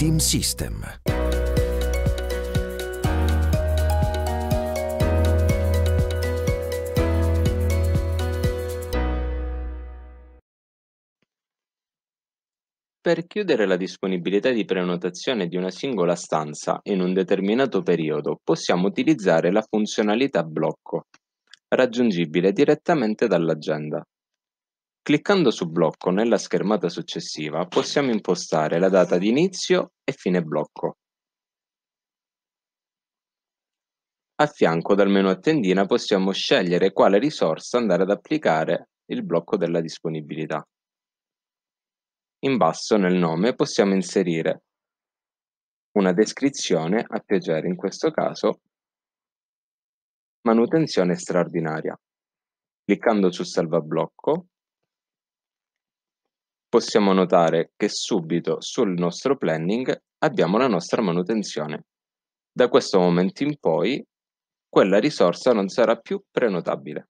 Team System. Per chiudere la disponibilità di prenotazione di una singola stanza in un determinato periodo possiamo utilizzare la funzionalità blocco, raggiungibile direttamente dall'agenda. Cliccando su "Blocco" nella schermata successiva possiamo impostare la data di inizio e fine blocco. A fianco dal menu a tendina possiamo scegliere quale risorsa andare ad applicare il blocco della disponibilità. In basso nel nome possiamo inserire una descrizione a piacere, in questo caso manutenzione straordinaria. Cliccando su salva blocco possiamo notare che subito sul nostro planning abbiamo la nostra manutenzione. Da questo momento in poi quella risorsa non sarà più prenotabile.